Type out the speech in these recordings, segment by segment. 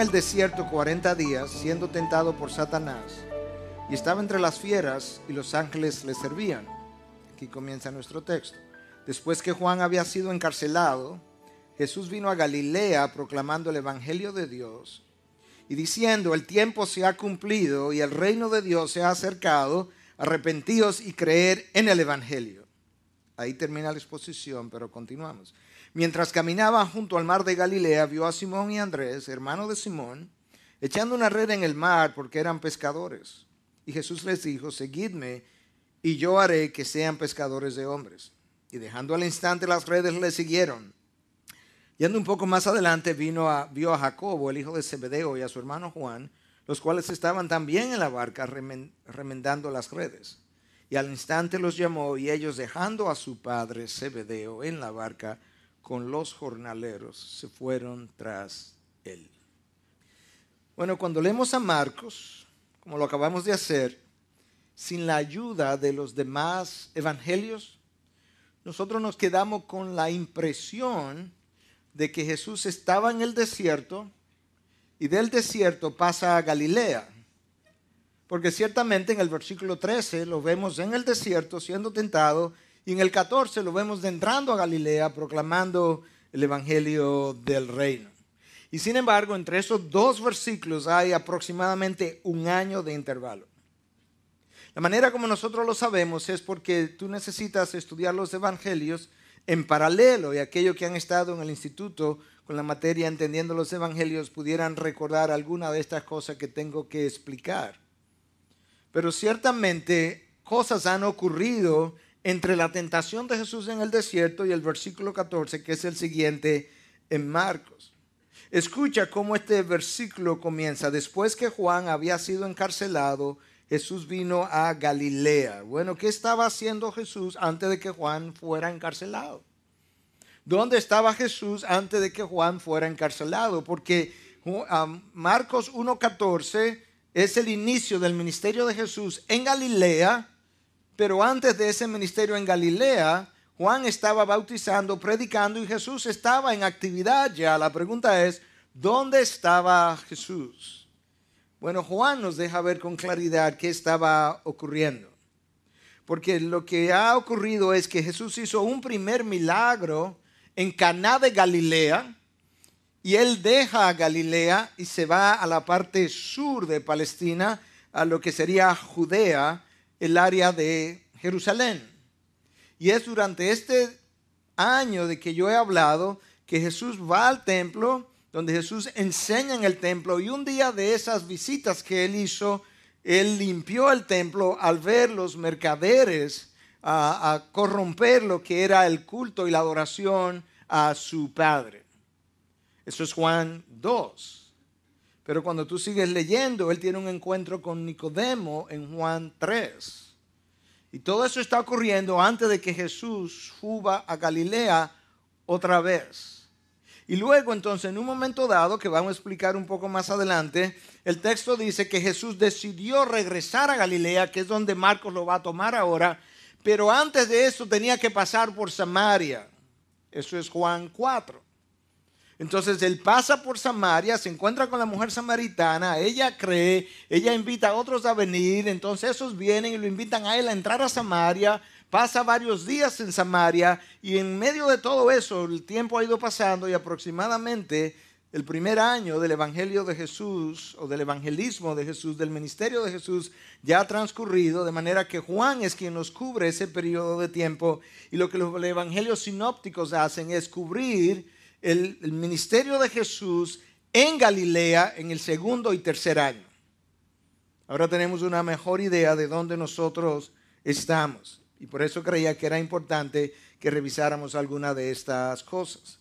el desierto 40 días siendo tentado por Satanás y estaba entre las fieras y los ángeles le servían. Aquí comienza nuestro texto. Después que Juan había sido encarcelado, Jesús vino a Galilea proclamando el Evangelio de Dios y diciendo, el tiempo se ha cumplido y el reino de Dios se ha acercado, arrepentíos y creer en el Evangelio. Ahí termina la exposición, pero continuamos. Mientras caminaba junto al mar de Galilea, vio a Simón y Andrés, hermano de Simón, echando una red en el mar porque eran pescadores. Y Jesús les dijo, seguidme y yo haré que sean pescadores de hombres. Y dejando al instante las redes le siguieron. Yendo un poco más adelante vino a, vio a Jacobo, el hijo de Zebedeo, y a su hermano Juan, los cuales estaban también en la barca remendando las redes. Y al instante los llamó y ellos dejando a su padre Zebedeo en la barca, con los jornaleros, se fueron tras él. Bueno, cuando leemos a Marcos, como lo acabamos de hacer, sin la ayuda de los demás evangelios, nosotros nos quedamos con la impresión de que Jesús estaba en el desierto y del desierto pasa a Galilea. Porque ciertamente en el versículo 13 lo vemos en el desierto siendo tentado y en el 14 lo vemos entrando a Galilea proclamando el Evangelio del Reino. Y sin embargo, entre esos dos versículos hay aproximadamente un año de intervalo. La manera como nosotros lo sabemos es porque tú necesitas estudiar los evangelios en paralelo y aquellos que han estado en el instituto con la materia entendiendo los evangelios pudieran recordar alguna de estas cosas que tengo que explicar. Pero ciertamente cosas han ocurrido entre la tentación de Jesús en el desierto y el versículo 14, que es el siguiente en Marcos. Escucha cómo este versículo comienza. Después que Juan había sido encarcelado, Jesús vino a Galilea. Bueno, ¿qué estaba haciendo Jesús antes de que Juan fuera encarcelado? ¿Dónde estaba Jesús antes de que Juan fuera encarcelado? Porque ah, Marcos 1.14 es el inicio del ministerio de Jesús en Galilea pero antes de ese ministerio en Galilea, Juan estaba bautizando, predicando y Jesús estaba en actividad ya. La pregunta es, ¿dónde estaba Jesús? Bueno, Juan nos deja ver con claridad qué estaba ocurriendo. Porque lo que ha ocurrido es que Jesús hizo un primer milagro en Caná de Galilea y él deja a Galilea y se va a la parte sur de Palestina, a lo que sería Judea, el área de Jerusalén. Y es durante este año de que yo he hablado que Jesús va al templo, donde Jesús enseña en el templo, y un día de esas visitas que él hizo, él limpió el templo al ver los mercaderes a, corromper lo que era el culto y la adoración a su Padre. Eso es Juan 2. Pero cuando tú sigues leyendo, él tiene un encuentro con Nicodemo en Juan 3. Y todo eso está ocurriendo antes de que Jesús suba a Galilea otra vez. Y luego entonces, en un momento dado, que vamos a explicar un poco más adelante, el texto dice que Jesús decidió regresar a Galilea, que es donde Marcos lo va a tomar ahora, pero antes de eso tenía que pasar por Samaria. Eso es Juan 4. Entonces él pasa por Samaria, se encuentra con la mujer samaritana, ella cree, ella invita a otros a venir, entonces esos vienen y lo invitan a él a entrar a Samaria, pasa varios días en Samaria y en medio de todo eso el tiempo ha ido pasando y aproximadamente el primer año del Evangelio de Jesús o del evangelismo de Jesús, del ministerio de Jesús, ya ha transcurrido, de manera que Juan es quien nos cubre ese periodo de tiempo y lo que los evangelios sinópticos hacen es cubrir el, ministerio de Jesús en Galilea en el segundo y tercer año. Ahora tenemos una mejor idea de dónde nosotros estamos. Y por eso creía que era importante que revisáramos alguna de estas cosas.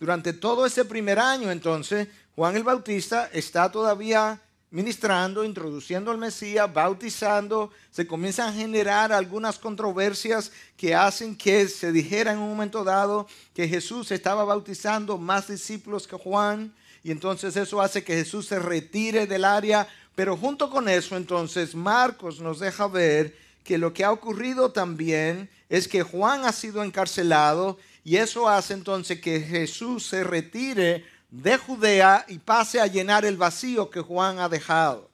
Durante todo ese primer año, entonces, Juan el Bautista está todavía ministrando, introduciendo al Mesías, bautizando, se comienzan a generar algunas controversias que hacen que se dijera en un momento dado que Jesús estaba bautizando más discípulos que Juan, y entonces eso hace que Jesús se retire del área, pero junto con eso entonces Marcos nos deja ver que lo que ha ocurrido también es que Juan ha sido encarcelado y eso hace entonces que Jesús se retire de Judea y pase a llenar el vacío que Juan ha dejado.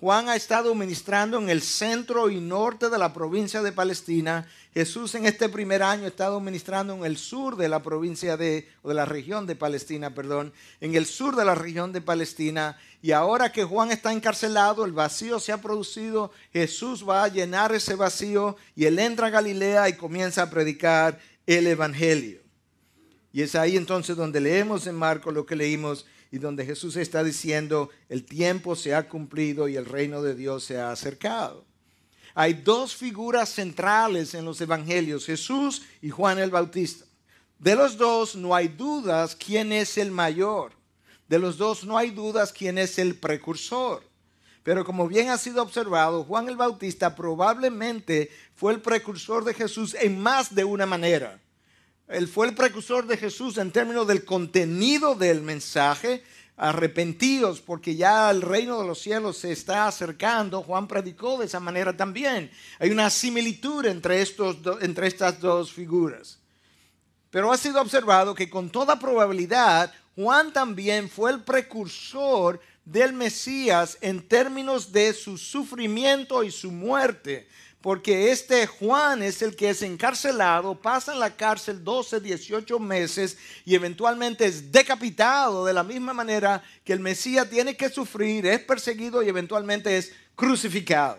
Juan ha estado ministrando en el centro y norte de la provincia de Palestina. Jesús en este primer año ha estado ministrando en el sur de la provincia de, o de la región de Palestina, perdón, en el sur de la región de Palestina. Y ahora que Juan está encarcelado, el vacío se ha producido, Jesús va a llenar ese vacío y él entra a Galilea y comienza a predicar el Evangelio. Y es ahí entonces donde leemos en marco lo que leímos y donde Jesús está diciendo, el tiempo se ha cumplido y el reino de Dios se ha acercado. Hay dos figuras centrales en los evangelios, Jesús y Juan el Bautista. De los dos no hay dudas quién es el mayor. De los dos no hay dudas quién es el precursor. Pero como bien ha sido observado, Juan el Bautista probablemente fue el precursor de Jesús en más de una manera. Él fue el precursor de Jesús en términos del contenido del mensaje. Arrepentidos porque ya el reino de los cielos se está acercando. Juan predicó de esa manera también. Hay una similitud entre, estos, entre estas dos figuras. Pero ha sido observado que con toda probabilidad Juan también fue el precursor del Mesías en términos de su sufrimiento y su muerte porque este Juan es el que es encarcelado, pasa en la cárcel 12, 18 meses y eventualmente es decapitado de la misma manera que el Mesías tiene que sufrir, es perseguido y eventualmente es crucificado.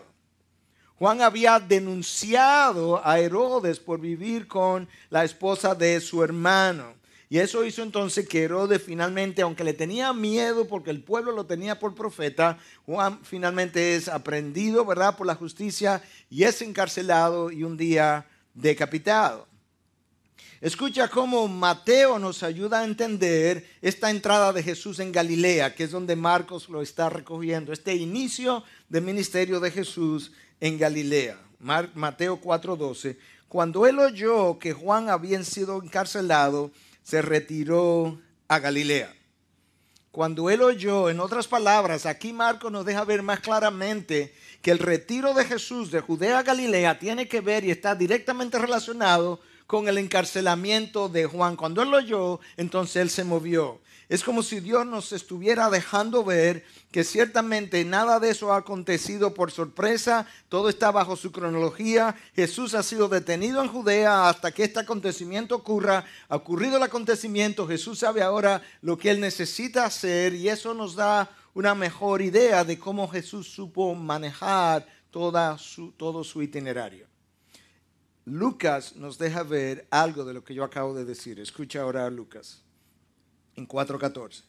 Juan había denunciado a Herodes por vivir con la esposa de su hermano. Y eso hizo entonces que Herodes finalmente, aunque le tenía miedo porque el pueblo lo tenía por profeta, Juan finalmente es aprendido, ¿verdad?, por la justicia y es encarcelado y un día decapitado. Escucha cómo Mateo nos ayuda a entender esta entrada de Jesús en Galilea, que es donde Marcos lo está recogiendo, este inicio del ministerio de Jesús en Galilea. Mateo 4:12, cuando él oyó que Juan había sido encarcelado, se retiró a Galilea. Cuando él oyó, en otras palabras, aquí Marco nos deja ver más claramente que el retiro de Jesús de Judea a Galilea tiene que ver y está directamente relacionado con el encarcelamiento de Juan. Cuando él lo oyó, entonces él se movió. Es como si Dios nos estuviera dejando ver que ciertamente nada de eso ha acontecido por sorpresa, todo está bajo su cronología, Jesús ha sido detenido en Judea hasta que este acontecimiento ocurra, ha ocurrido el acontecimiento, Jesús sabe ahora lo que él necesita hacer y eso nos da una mejor idea de cómo Jesús supo manejar toda su, todo su itinerario. Lucas nos deja ver algo de lo que yo acabo de decir. Escucha ahora Lucas en 4.14.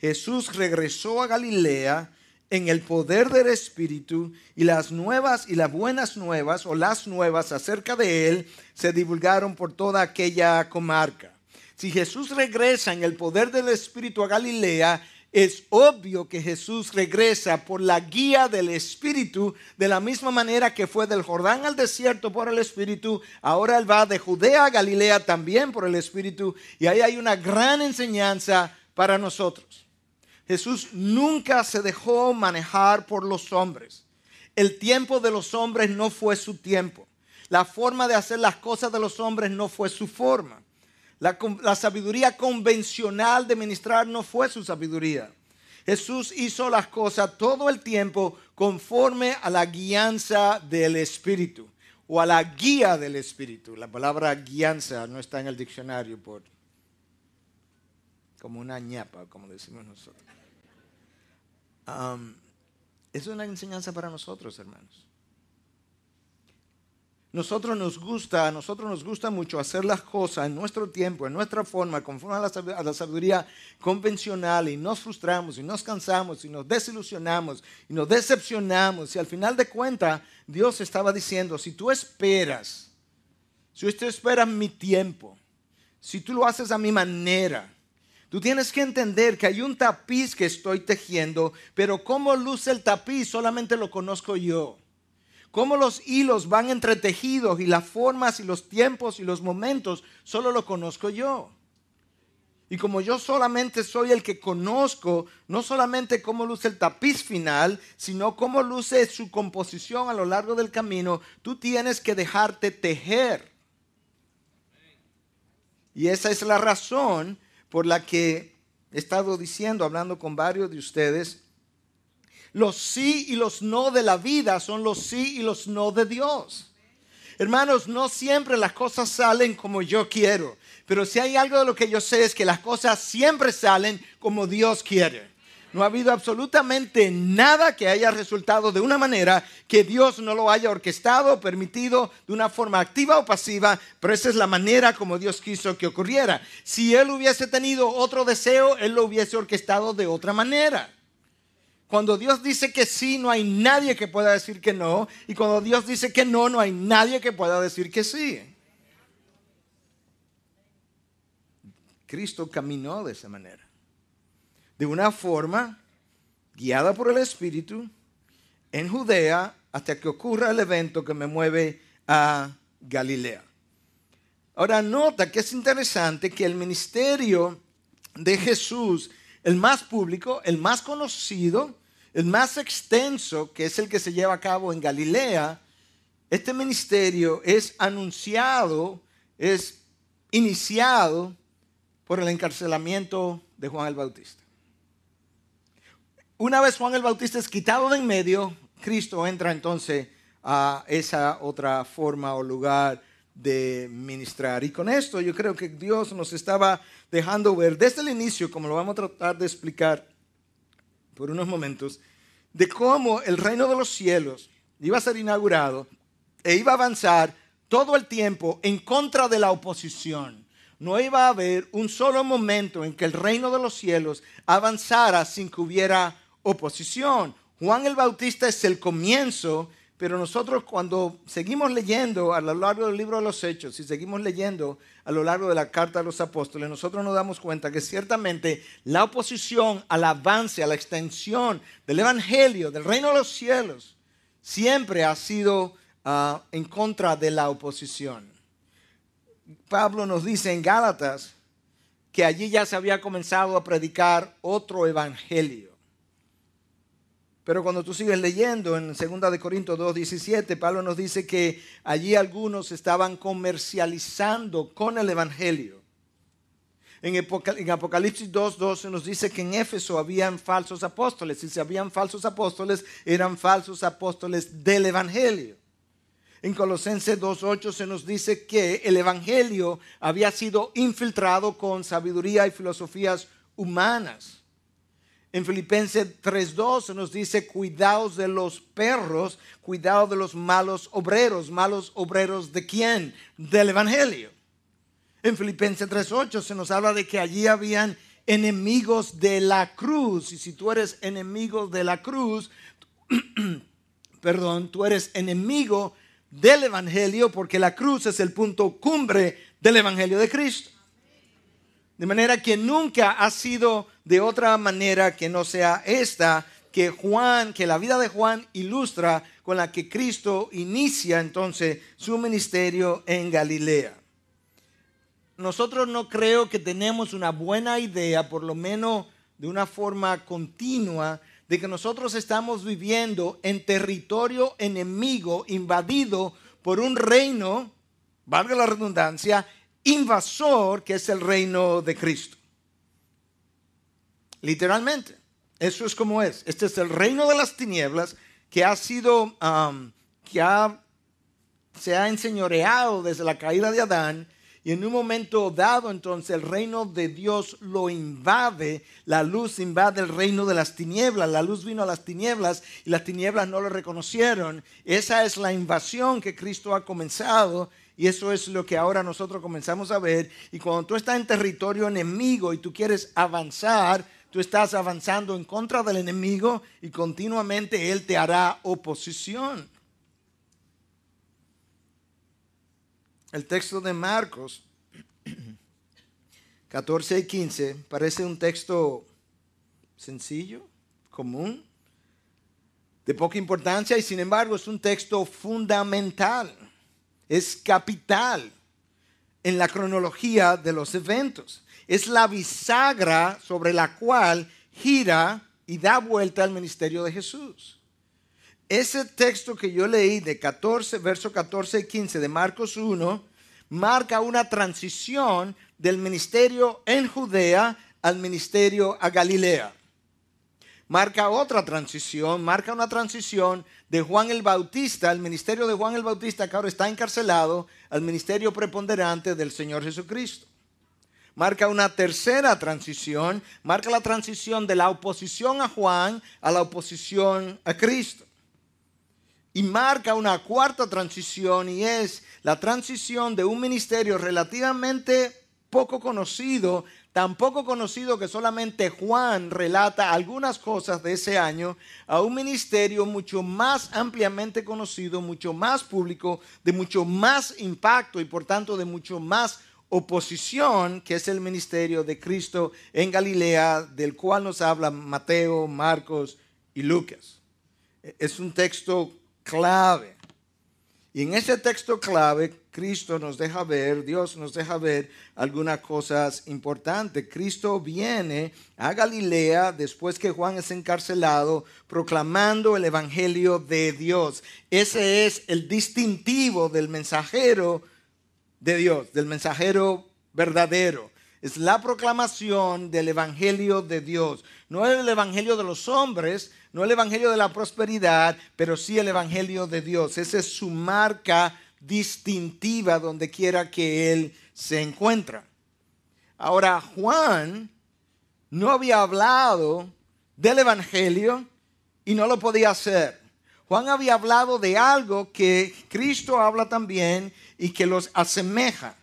Jesús regresó a Galilea en el poder del Espíritu y las nuevas y las buenas nuevas o las nuevas acerca de él se divulgaron por toda aquella comarca. Si Jesús regresa en el poder del Espíritu a Galilea, es obvio que Jesús regresa por la guía del Espíritu, de la misma manera que fue del Jordán al desierto por el Espíritu, ahora él va de Judea a Galilea también por el Espíritu, y ahí hay una gran enseñanza para nosotros. Jesús nunca se dejó manejar por los hombres. El tiempo de los hombres no fue su tiempo. La forma de hacer las cosas de los hombres no fue su forma. La, sabiduría convencional de ministrar no fue su sabiduría. Jesús hizo las cosas todo el tiempo conforme a la guianza del Espíritu o a la guía del Espíritu. La palabra guianza no está en el diccionario por como una ñapa, como decimos nosotros. es una enseñanza para nosotros, hermanos. Nosotros nos gusta, a nosotros nos gusta mucho hacer las cosas en nuestro tiempo, en nuestra forma, conforme a la, sabiduría convencional y nos frustramos y nos cansamos y nos desilusionamos y nos decepcionamos. Y al final de cuentas, Dios estaba diciendo, si tú esperas, si usted espera mi tiempo, si tú lo haces a mi manera, Tú tienes que entender que hay un tapiz que estoy tejiendo, pero cómo luce el tapiz solamente lo conozco yo. Cómo los hilos van entretejidos y las formas y los tiempos y los momentos, solo lo conozco yo. Y como yo solamente soy el que conozco, no solamente cómo luce el tapiz final, sino cómo luce su composición a lo largo del camino, tú tienes que dejarte tejer. Y esa es la razón por la que he estado diciendo, hablando con varios de ustedes, los sí y los no de la vida son los sí y los no de Dios. Hermanos, no siempre las cosas salen como yo quiero, pero si hay algo de lo que yo sé es que las cosas siempre salen como Dios quiere. No ha habido absolutamente nada que haya resultado de una manera que Dios no lo haya orquestado, permitido de una forma activa o pasiva, pero esa es la manera como Dios quiso que ocurriera. Si Él hubiese tenido otro deseo, Él lo hubiese orquestado de otra manera. Cuando Dios dice que sí, no hay nadie que pueda decir que no. Y cuando Dios dice que no, no hay nadie que pueda decir que sí. Cristo caminó de esa manera. De una forma guiada por el Espíritu en Judea hasta que ocurra el evento que me mueve a Galilea. Ahora nota que es interesante que el ministerio de Jesús, el más público, el más conocido, el más extenso, que es el que se lleva a cabo en Galilea, este ministerio es anunciado, es iniciado por el encarcelamiento de Juan el Bautista. Una vez Juan el Bautista es quitado de en medio, Cristo entra entonces a esa otra forma o lugar de ministrar. Y con esto yo creo que Dios nos estaba dejando ver desde el inicio, como lo vamos a tratar de explicar por unos momentos de cómo el reino de los cielos iba a ser inaugurado e iba a avanzar todo el tiempo en contra de la oposición. No iba a haber un solo momento en que el reino de los cielos avanzara sin que hubiera oposición. Juan el Bautista es el comienzo pero nosotros cuando seguimos leyendo a lo largo del libro de los Hechos y seguimos leyendo a lo largo de la carta de los apóstoles, nosotros nos damos cuenta que ciertamente la oposición al avance, a la extensión del Evangelio, del reino de los cielos, siempre ha sido ah, en contra de la oposición. Pablo nos dice en Gálatas que allí ya se había comenzado a predicar otro evangelio. Pero cuando tú sigues leyendo en 2 Corintios 2.17, Pablo nos dice que allí algunos estaban comercializando con el Evangelio. En Apocalipsis 2.12 nos dice que en Éfeso habían falsos apóstoles. Y si habían falsos apóstoles, eran falsos apóstoles del Evangelio. En Colosenses 2.8 se nos dice que el Evangelio había sido infiltrado con sabiduría y filosofías humanas. En Filipenses 3.2 nos dice, Cuidados de los perros, Cuidado de los malos obreros. ¿Malos obreros de quién? Del Evangelio. En Filipenses 3.8 se nos habla de que allí habían enemigos de la cruz. Y si tú eres enemigo de la cruz, perdón, tú eres enemigo del Evangelio porque la cruz es el punto cumbre del Evangelio de Cristo. De manera que nunca ha sido de otra manera que no sea esta que Juan, que la vida de Juan ilustra con la que Cristo inicia entonces su ministerio en Galilea. Nosotros no creo que tenemos una buena idea, por lo menos de una forma continua, de que nosotros estamos viviendo en territorio enemigo, invadido por un reino, valga la redundancia, invasor, que es el reino de Cristo. Literalmente. Eso es como es. Este es el reino de las tinieblas que ha sido, que se ha enseñoreado desde la caída de Adán. Y en un momento dado, entonces, el reino de Dios lo invade. La luz invade el reino de las tinieblas. La luz vino a las tinieblas y las tinieblas no lo reconocieron. Esa es la invasión que Cristo ha comenzado. Y eso es lo que ahora nosotros comenzamos a ver. Y cuando tú estás en territorio enemigo y tú quieres avanzar, Tú estás avanzando en contra del enemigo y continuamente él te hará oposición. El texto de Marcos 14 y 15 parece un texto sencillo, común, de poca importancia y sin embargo es un texto fundamental, es capital en la cronología de los eventos es la bisagra sobre la cual gira y da vuelta al ministerio de Jesús. Ese texto que yo leí de 14, verso 14 y 15 de Marcos 1, marca una transición del ministerio en Judea al ministerio a Galilea. Marca otra transición, marca una transición de Juan el Bautista, el ministerio de Juan el Bautista que ahora está encarcelado, al ministerio preponderante del Señor Jesucristo marca una tercera transición, marca la transición de la oposición a Juan a la oposición a Cristo. Y marca una cuarta transición y es la transición de un ministerio relativamente poco conocido, tan poco conocido que solamente Juan relata algunas cosas de ese año, a un ministerio mucho más ampliamente conocido, mucho más público, de mucho más impacto y por tanto de mucho más oposición, que es el ministerio de Cristo en Galilea, del cual nos habla Mateo, Marcos y Lucas. Es un texto clave. Y en ese texto clave, Cristo nos deja ver, Dios nos deja ver algunas cosas importantes. Cristo viene a Galilea después que Juan es encarcelado, proclamando el Evangelio de Dios. Ese es el distintivo del mensajero de Dios, del mensajero verdadero. Es la proclamación del Evangelio de Dios. No el Evangelio de los hombres, no el Evangelio de la prosperidad, pero sí el Evangelio de Dios. Esa es su marca distintiva donde quiera que él se encuentra. Ahora, Juan no había hablado del Evangelio y no lo podía hacer. Juan había hablado de algo que Cristo habla también y que los asemeja.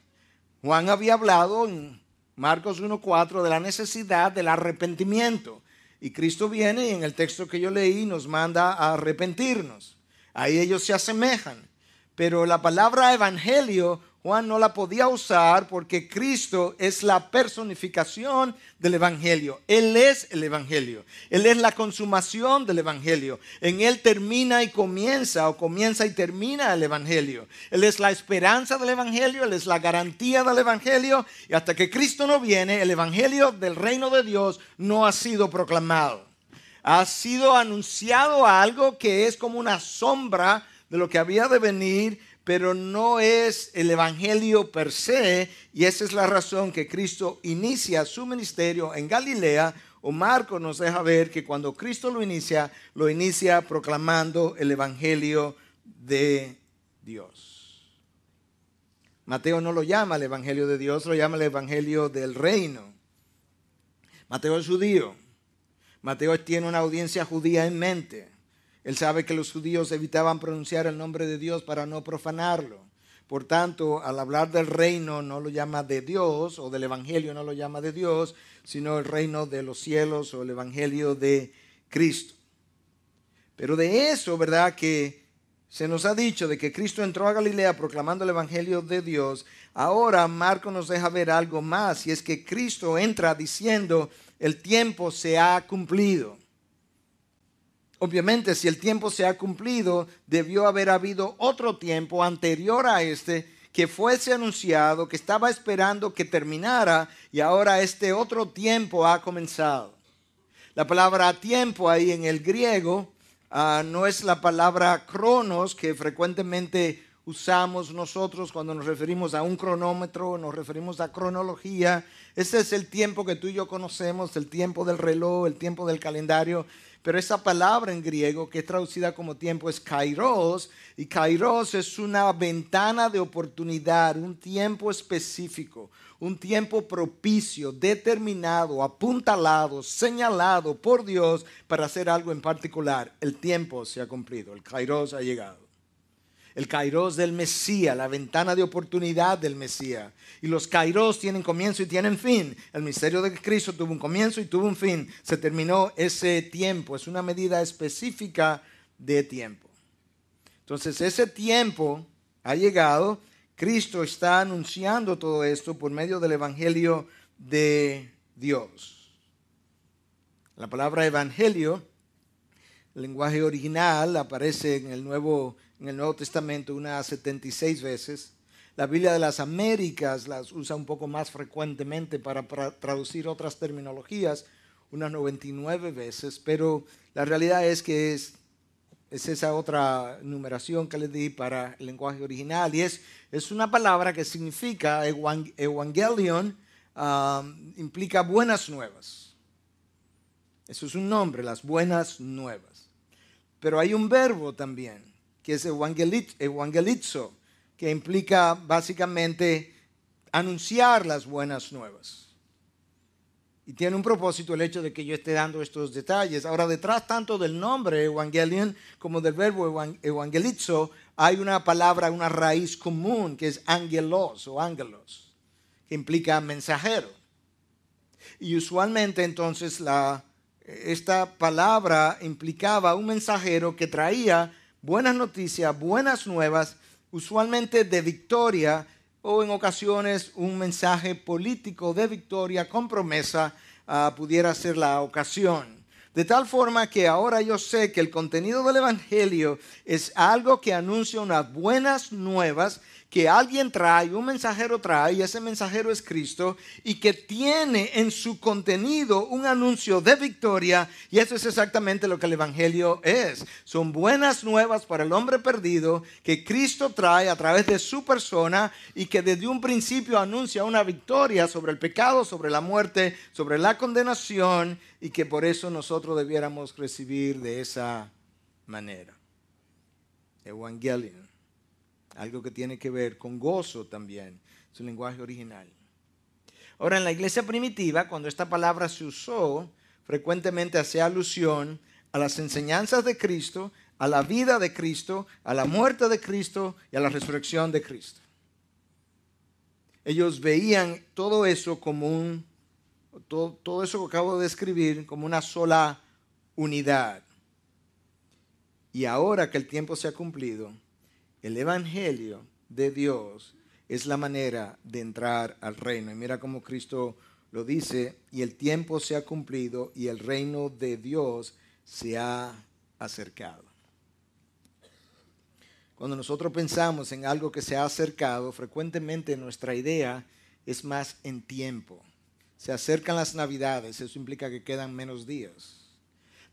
Juan había hablado en Marcos 1.4 de la necesidad del arrepentimiento. Y Cristo viene y en el texto que yo leí nos manda a arrepentirnos. Ahí ellos se asemejan. Pero la palabra evangelio Juan no la podía usar porque Cristo es la personificación del Evangelio. Él es el Evangelio. Él es la consumación del Evangelio. En Él termina y comienza o comienza y termina el Evangelio. Él es la esperanza del Evangelio, Él es la garantía del Evangelio. Y hasta que Cristo no viene, el Evangelio del reino de Dios no ha sido proclamado. Ha sido anunciado algo que es como una sombra de lo que había de venir pero no es el Evangelio per se, y esa es la razón que Cristo inicia su ministerio en Galilea, o Marcos nos deja ver que cuando Cristo lo inicia, lo inicia proclamando el Evangelio de Dios. Mateo no lo llama el Evangelio de Dios, lo llama el Evangelio del Reino. Mateo es judío. Mateo tiene una audiencia judía en mente. Él sabe que los judíos evitaban pronunciar el nombre de Dios para no profanarlo. Por tanto, al hablar del reino no lo llama de Dios o del Evangelio no lo llama de Dios, sino el reino de los cielos o el Evangelio de Cristo. Pero de eso, ¿verdad? Que se nos ha dicho de que Cristo entró a Galilea proclamando el Evangelio de Dios. Ahora Marco nos deja ver algo más y es que Cristo entra diciendo, el tiempo se ha cumplido obviamente si el tiempo se ha cumplido, debió haber habido otro tiempo anterior a este que fuese anunciado, que estaba esperando que terminara y ahora este otro tiempo ha comenzado. La palabra tiempo ahí en el griego ah, no es la palabra cronos que frecuentemente usamos nosotros cuando nos referimos a un cronómetro, nos referimos a cronología. Ese es el tiempo que tú y yo conocemos, el tiempo del reloj, el tiempo del calendario. Pero esa palabra en griego que es traducida como tiempo es kairos y kairos es una ventana de oportunidad, un tiempo específico, un tiempo propicio, determinado, apuntalado, señalado por Dios para hacer algo en particular. El tiempo se ha cumplido, el kairos ha llegado el kairos del Mesías, la ventana de oportunidad del Mesías. Y los kairos tienen comienzo y tienen fin. El misterio de Cristo tuvo un comienzo y tuvo un fin. Se terminó ese tiempo. Es una medida específica de tiempo. Entonces ese tiempo ha llegado. Cristo está anunciando todo esto por medio del Evangelio de Dios. La palabra evangelio, el lenguaje original, aparece en el Nuevo en el Nuevo Testamento unas 76 veces. La Biblia de las Américas las usa un poco más frecuentemente para traducir otras terminologías, unas 99 veces, pero la realidad es que es, es esa otra numeración que les di para el lenguaje original y es, es una palabra que significa evangelion, um, implica buenas nuevas. Eso es un nombre, las buenas nuevas. Pero hay un verbo también que es evangelizo, que implica básicamente anunciar las buenas nuevas. Y tiene un propósito el hecho de que yo esté dando estos detalles. Ahora, detrás tanto del nombre Evangelion como del verbo evangelizo, hay una palabra, una raíz común que es angelos o ángelos, que implica mensajero. Y usualmente entonces la, esta palabra implicaba un mensajero que traía buenas noticias, buenas nuevas, usualmente de victoria o en ocasiones un mensaje político de victoria con promesa ah, pudiera ser la ocasión. De tal forma que ahora yo sé que el contenido del Evangelio es algo que anuncia unas buenas nuevas que alguien trae, un mensajero trae, y ese mensajero es Cristo, y que tiene en su contenido un anuncio de victoria, y eso es exactamente lo que el Evangelio es. Son buenas nuevas para el hombre perdido que Cristo trae a través de su persona y que desde un principio anuncia una victoria sobre el pecado, sobre la muerte, sobre la condenación, y que por eso nosotros debiéramos recibir de esa manera. Evangelion, algo que tiene que ver con gozo también, su lenguaje original. Ahora, en la iglesia primitiva, cuando esta palabra se usó, frecuentemente hacía alusión a las enseñanzas de Cristo, a la vida de Cristo, a la muerte de Cristo y a la resurrección de Cristo. Ellos veían todo eso como un todo, eso que acabo de describir como una sola unidad. Y ahora que el tiempo se ha cumplido, el Evangelio de Dios es la manera de entrar al reino. Y mira cómo Cristo lo dice, y el tiempo se ha cumplido y el reino de Dios se ha acercado. Cuando nosotros pensamos en algo que se ha acercado, frecuentemente nuestra idea es más en tiempo. Se acercan las navidades, eso implica que quedan menos días.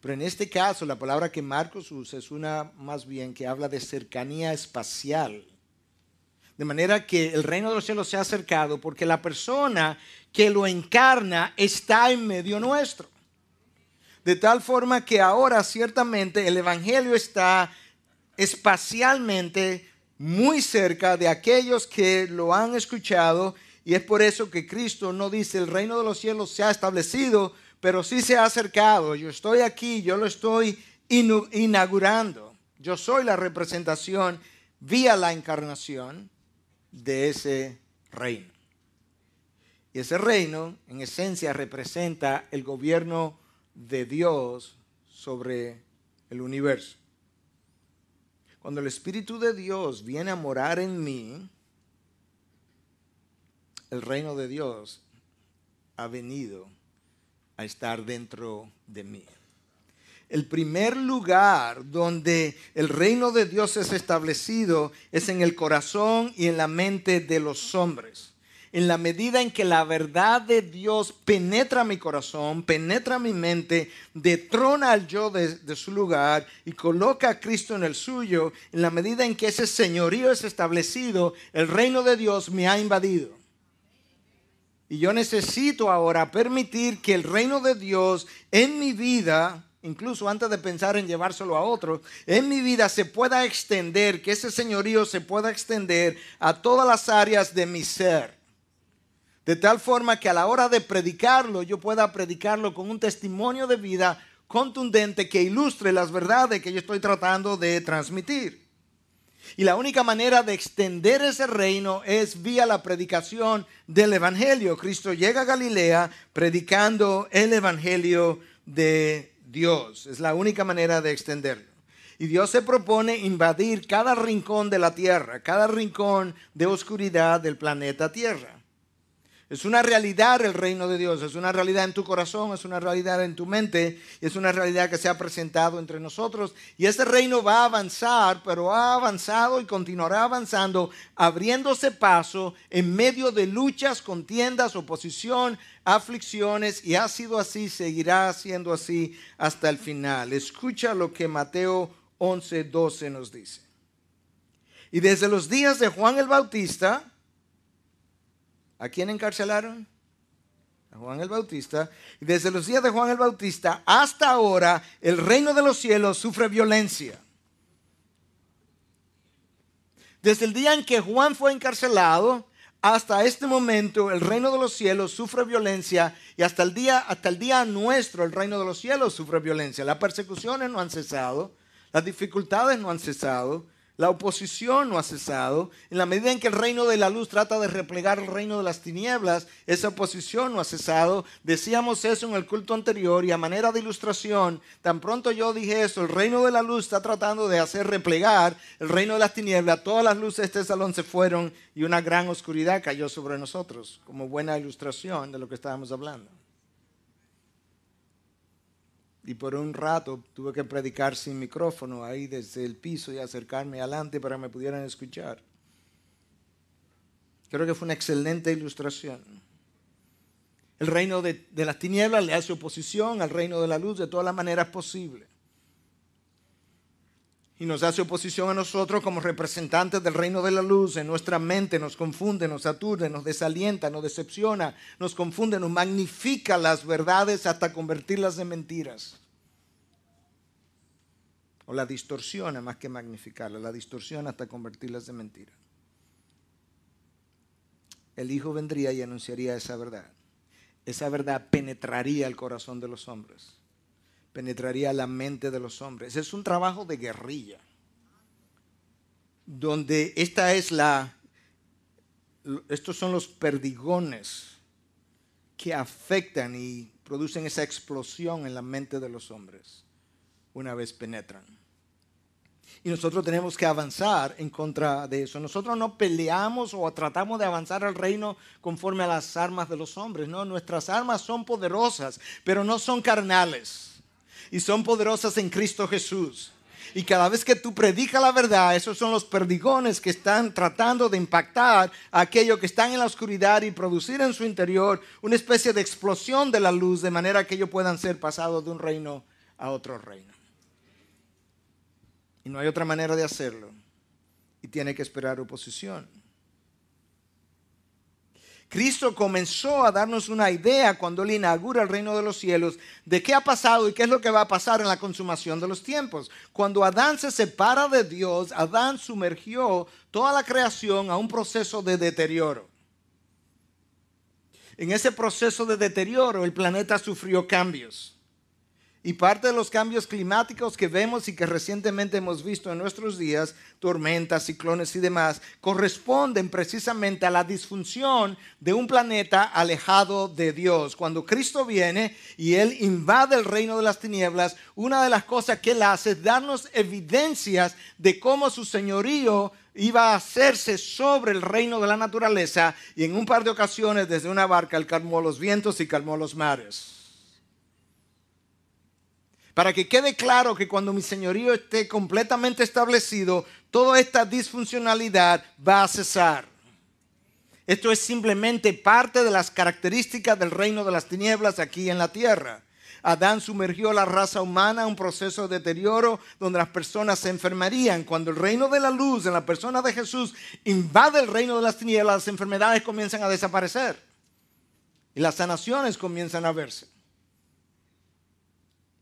Pero en este caso, la palabra que Marcos usa es una más bien que habla de cercanía espacial. De manera que el reino de los cielos se ha acercado porque la persona que lo encarna está en medio nuestro. De tal forma que ahora ciertamente el Evangelio está espacialmente muy cerca de aquellos que lo han escuchado y es por eso que Cristo no dice el reino de los cielos se ha establecido, pero sí se ha acercado. Yo estoy aquí, yo lo estoy inaugurando. Yo soy la representación vía la encarnación de ese reino. Y ese reino, en esencia, representa el gobierno de Dios sobre el universo. Cuando el Espíritu de Dios viene a morar en mí, el reino de Dios ha venido a estar dentro de mí. El primer lugar donde el reino de Dios es establecido es en el corazón y en la mente de los hombres. En la medida en que la verdad de Dios penetra mi corazón, penetra mi mente, detrona al yo de, de su lugar y coloca a Cristo en el suyo, en la medida en que ese señorío es establecido, el reino de Dios me ha invadido. Y yo necesito ahora permitir que el reino de Dios en mi vida, incluso antes de pensar en llevárselo a otros, en mi vida se pueda extender, que ese señorío se pueda extender a todas las áreas de mi ser. De tal forma que a la hora de predicarlo, yo pueda predicarlo con un testimonio de vida contundente que ilustre las verdades que yo estoy tratando de transmitir. Y la única manera de extender ese reino es vía la predicación del Evangelio. Cristo llega a Galilea predicando el Evangelio de Dios. Es la única manera de extenderlo. Y Dios se propone invadir cada rincón de la tierra, cada rincón de oscuridad del planeta Tierra. Es una realidad el reino de Dios, es una realidad en tu corazón, es una realidad en tu mente, es una realidad que se ha presentado entre nosotros. Y este reino va a avanzar, pero ha avanzado y continuará avanzando, abriéndose paso en medio de luchas, contiendas, oposición, aflicciones, y ha sido así, seguirá siendo así hasta el final. Escucha lo que Mateo 11, 12 nos dice. Y desde los días de Juan el Bautista, ¿A quién encarcelaron? A Juan el Bautista. Y desde los días de Juan el Bautista hasta ahora, el reino de los cielos sufre violencia. Desde el día en que Juan fue encarcelado hasta este momento, el reino de los cielos sufre violencia y hasta el día, hasta el día nuestro, el reino de los cielos sufre violencia. Las persecuciones no han cesado, las dificultades no han cesado. La oposición no ha cesado. En la medida en que el reino de la luz trata de replegar el reino de las tinieblas, esa oposición no ha cesado. Decíamos eso en el culto anterior y a manera de ilustración, tan pronto yo dije eso, el reino de la luz está tratando de hacer replegar el reino de las tinieblas. Todas las luces de este salón se fueron y una gran oscuridad cayó sobre nosotros, como buena ilustración de lo que estábamos hablando y por un rato tuve que predicar sin micrófono ahí desde el piso y acercarme adelante para que me pudieran escuchar. Creo que fue una excelente ilustración. El reino de, de las tinieblas le hace oposición al reino de la luz de todas las maneras posibles y nos hace oposición a nosotros como representantes del reino de la luz. En nuestra mente nos confunde, nos aturde, nos desalienta, nos decepciona, nos confunde, nos magnifica las verdades hasta convertirlas en mentiras. O la distorsiona más que magnificarla, la distorsiona hasta convertirlas en mentiras. El Hijo vendría y anunciaría esa verdad. Esa verdad penetraría el corazón de los hombres penetraría la mente de los hombres. Es un trabajo de guerrilla, donde esta es la, estos son los perdigones que afectan y producen esa explosión en la mente de los hombres una vez penetran. Y nosotros tenemos que avanzar en contra de eso. Nosotros no peleamos o tratamos de avanzar al reino conforme a las armas de los hombres. No, nuestras armas son poderosas, pero no son carnales y son poderosas en Cristo Jesús. Y cada vez que tú predicas la verdad, esos son los perdigones que están tratando de impactar a aquello que están en la oscuridad y producir en su interior una especie de explosión de la luz de manera que ellos puedan ser pasados de un reino a otro reino. Y no hay otra manera de hacerlo. Y tiene que esperar oposición. Cristo comenzó a darnos una idea cuando Él inaugura el reino de los cielos de qué ha pasado y qué es lo que va a pasar en la consumación de los tiempos. Cuando Adán se separa de Dios, Adán sumergió toda la creación a un proceso de deterioro. En ese proceso de deterioro el planeta sufrió cambios. Y parte de los cambios climáticos que vemos y que recientemente hemos visto en nuestros días, tormentas, ciclones y demás, corresponden precisamente a la disfunción de un planeta alejado de Dios. Cuando Cristo viene y Él invade el reino de las tinieblas, una de las cosas que Él hace es darnos evidencias de cómo su señorío iba a hacerse sobre el reino de la naturaleza y en un par de ocasiones desde una barca Él calmó los vientos y calmó los mares. Para que quede claro que cuando mi señorío esté completamente establecido, toda esta disfuncionalidad va a cesar. Esto es simplemente parte de las características del reino de las tinieblas aquí en la tierra. Adán sumergió a la raza humana en un proceso de deterioro donde las personas se enfermarían. Cuando el reino de la luz en la persona de Jesús invade el reino de las tinieblas, las enfermedades comienzan a desaparecer y las sanaciones comienzan a verse.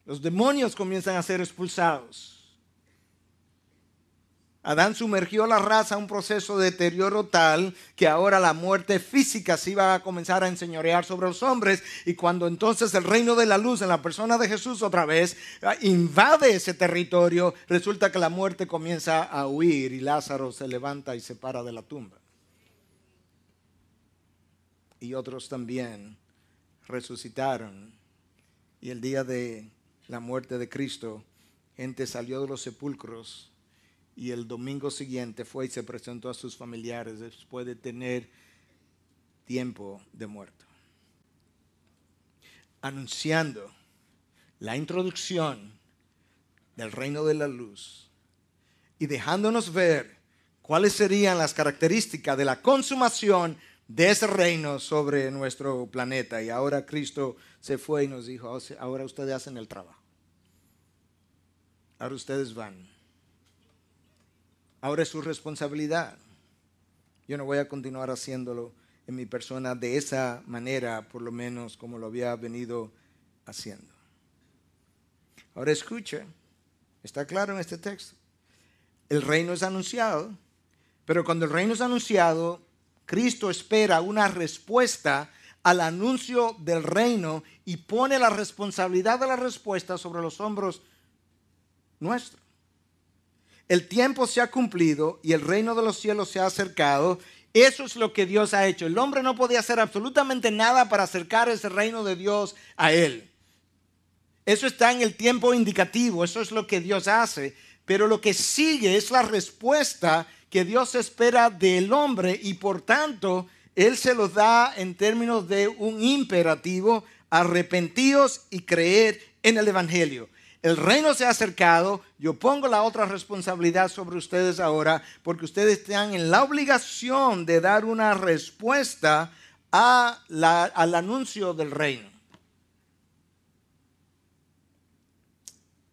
Los demonios comienzan a ser expulsados. Adán sumergió la raza a un proceso de deterioro tal que ahora la muerte física se iba a comenzar a enseñorear sobre los hombres y cuando entonces el reino de la luz en la persona de Jesús otra vez ah, invade ese territorio, resulta que la muerte comienza a huir y Lázaro se levanta y se para de la tumba. Y otros también resucitaron y el día de la muerte de Cristo, gente salió de los sepulcros y el domingo siguiente fue y se presentó a sus familiares después de tener tiempo de muerto. Anunciando la introducción del reino de la luz y dejándonos ver cuáles serían las características de la consumación de ese reino sobre nuestro planeta. Y ahora Cristo se fue y nos dijo, oh, ahora ustedes hacen el trabajo. Ahora ustedes van. Ahora es su responsabilidad. Yo no voy a continuar haciéndolo en mi persona de esa manera, por lo menos como lo había venido haciendo. Ahora escucha está claro en este texto. El reino es anunciado, pero cuando el reino es anunciado, Cristo espera una respuesta al anuncio del reino y pone la responsabilidad de la respuesta sobre los hombros nuestros. El tiempo se ha cumplido y el reino de los cielos se ha acercado. Eso es lo que Dios ha hecho. El hombre no podía hacer absolutamente nada para acercar ese reino de Dios a él. Eso está en el tiempo indicativo, eso es lo que Dios hace. Pero lo que sigue es la respuesta que Dios espera del hombre y por tanto Él se los da en términos de un imperativo, arrepentidos y creer en el Evangelio. El reino se ha acercado, yo pongo la otra responsabilidad sobre ustedes ahora, porque ustedes están en la obligación de dar una respuesta a al anuncio del reino.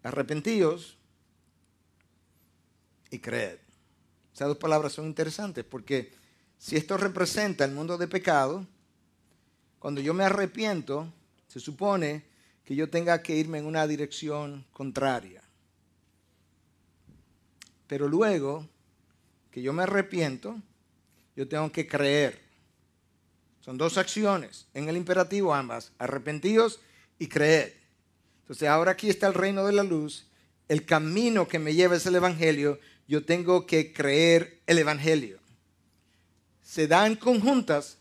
Arrepentíos y creed. Esas dos palabras son interesantes porque si esto representa el mundo de pecado, cuando yo me arrepiento, se supone que yo tenga que irme en una dirección contraria. Pero luego que yo me arrepiento, yo tengo que creer. Son dos acciones, en el imperativo ambas, arrepentidos y creer. Entonces ahora aquí está el reino de la luz, el camino que me lleva es el Evangelio, yo tengo que creer el Evangelio. Se dan conjuntas,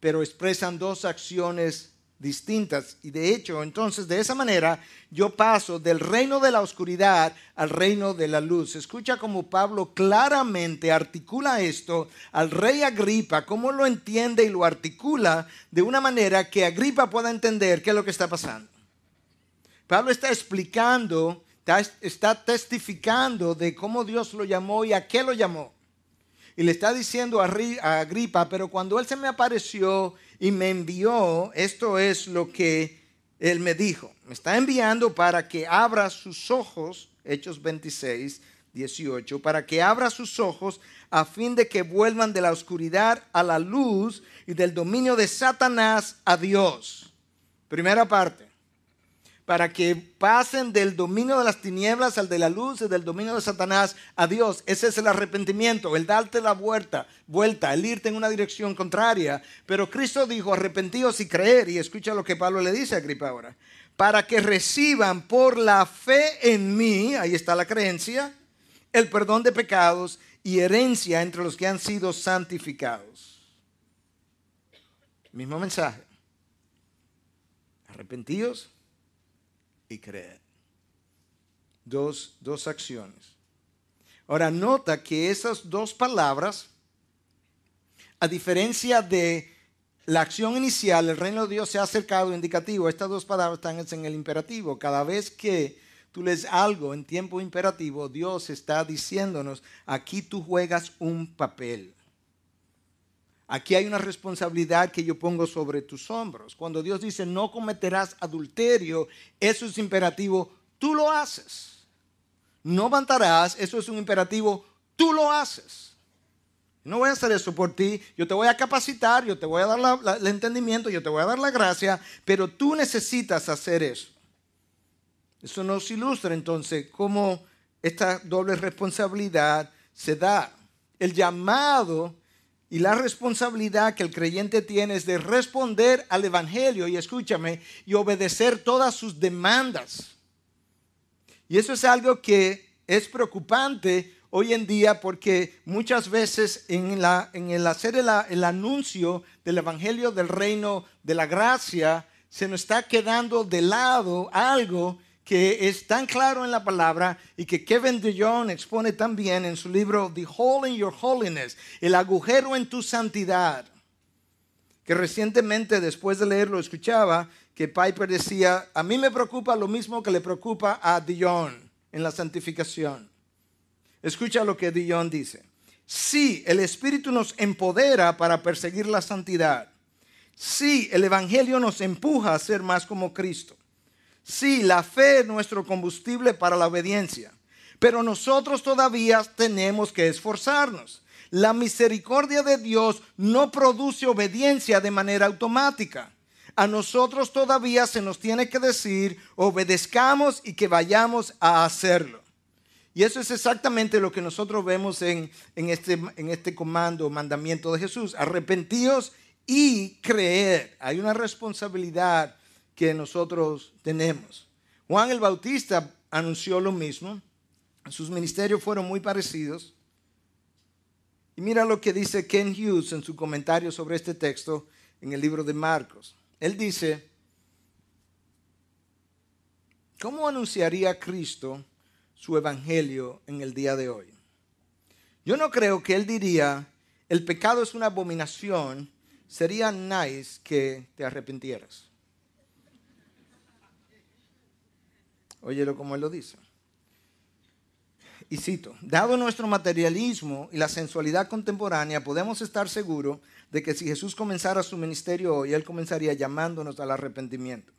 pero expresan dos acciones distintas. Y de hecho, entonces, de esa manera, yo paso del reino de la oscuridad al reino de la luz. Escucha cómo Pablo claramente articula esto al rey Agripa, cómo lo entiende y lo articula de una manera que Agripa pueda entender qué es lo que está pasando. Pablo está explicando está testificando de cómo Dios lo llamó y a qué lo llamó. Y le está diciendo a, Agripa, pero cuando él se me apareció y me envió, esto es lo que él me dijo. Me está enviando para que abra sus ojos, Hechos 26, 18, para que abra sus ojos a fin de que vuelvan de la oscuridad a la luz y del dominio de Satanás a Dios. Primera parte para que pasen del dominio de las tinieblas al de la luz y del dominio de Satanás a Dios. Ese es el arrepentimiento, el darte la vuelta, vuelta, el irte en una dirección contraria. Pero Cristo dijo, arrepentíos y creer, y escucha lo que Pablo le dice a Agripa ahora, para que reciban por la fe en mí, ahí está la creencia, el perdón de pecados y herencia entre los que han sido santificados. Mismo mensaje. Arrepentíos y creer Dos, dos acciones. Ahora, nota que esas dos palabras, a diferencia de la acción inicial, el reino de Dios se ha acercado indicativo. Estas dos palabras están en el imperativo. Cada vez que tú lees algo en tiempo imperativo, Dios está diciéndonos, aquí tú juegas un papel. Aquí hay una responsabilidad que yo pongo sobre tus hombros. Cuando Dios dice, no cometerás adulterio, eso es imperativo, tú lo haces. No matarás, eso es un imperativo, tú lo haces. No voy a hacer eso por ti, yo te voy a capacitar, yo te voy a dar el entendimiento, yo te voy a dar la gracia, pero tú necesitas hacer eso. Eso nos ilustra entonces cómo esta doble responsabilidad se da. El llamado y la responsabilidad que el creyente tiene es de responder al Evangelio, y escúchame, y obedecer todas sus demandas. Y eso es algo que es preocupante hoy en día porque muchas veces en, la, en el hacer el, el anuncio del Evangelio del Reino de la Gracia, se nos está quedando de lado algo que es tan claro en la palabra y que Kevin DeYoung expone también en su libro The Hole in Your Holiness, el agujero en tu santidad, que recientemente después de leerlo escuchaba que Piper decía, a mí me preocupa lo mismo que le preocupa a Dion en la santificación. Escucha lo que DeYoung dice. Sí, el Espíritu nos empodera para perseguir la santidad. Sí, el Evangelio nos empuja a ser más como Cristo. Sí, la fe es nuestro combustible para la obediencia, pero nosotros todavía tenemos que esforzarnos. La misericordia de Dios no produce obediencia de manera automática. A nosotros todavía se nos tiene que decir, obedezcamos y que vayamos a hacerlo. Y eso es exactamente lo que nosotros vemos en, este, en este comando, mandamiento de Jesús. Arrepentíos y creer. Hay una responsabilidad que nosotros tenemos. Juan el Bautista anunció lo mismo. Sus ministerios fueron muy parecidos. Y mira lo que dice Ken Hughes en su comentario sobre este texto en el libro de Marcos. Él dice, ¿cómo anunciaría Cristo su evangelio en el día de hoy? Yo no creo que él diría, el pecado es una abominación, sería nice que te arrepintieras. Óyelo como él lo dice. Y cito, dado nuestro materialismo y la sensualidad contemporánea, podemos estar seguros de que si Jesús comenzara su ministerio hoy, Él comenzaría llamándonos al arrepentimiento.